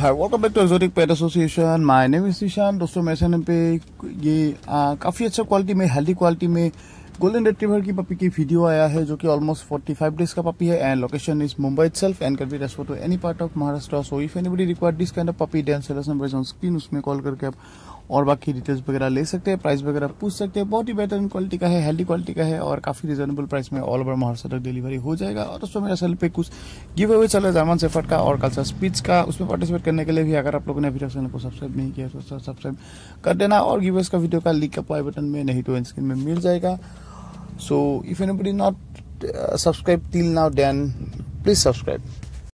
hi welcome back to exotic pet association my name is Nishan दोस्तों मैं channel पे ये काफ़ी अच्छा क्वालिटी में हेल्दी क्वालिटी में गोल्डन रिट्रीवर की पपी की वीडियो आया है जो कि ऑलमोस्ट 45 डेज का पपी है and location is Mumbai self and can be transfer to any part of Maharashtra so if anybody require this kind of puppy then selection number on screen उसमें call करके आप और बाकी डिटेल्स वगैरह ले सकते हैं प्राइस वगैरह पूछ सकते हैं बहुत ही बेहतरीन क्वालिटी का है हेल्दी क्वालिटी का है और काफ़ी रिजनेबल प्राइस में ऑल ओवर महाराष्ट्र तक डिलीवरी हो जाएगा और उसमें मेरा सेल पे कुछ गिव अवे चल रहा है जमान सेफर्ट का और कल्चर स्पीच का उसमें पार्टिसिपेट करने के लिए भी अगर आप लोगों ने अभी तक चैनल को सब्सक्राइब नहीं किया तो सब्सक्राइब कर देना और गिव का वीडियो का लिंक अप्लाई बटन में नहीं तो स्क्रीन में मिल जाएगा so if anybody not subscribe till now then please subscribe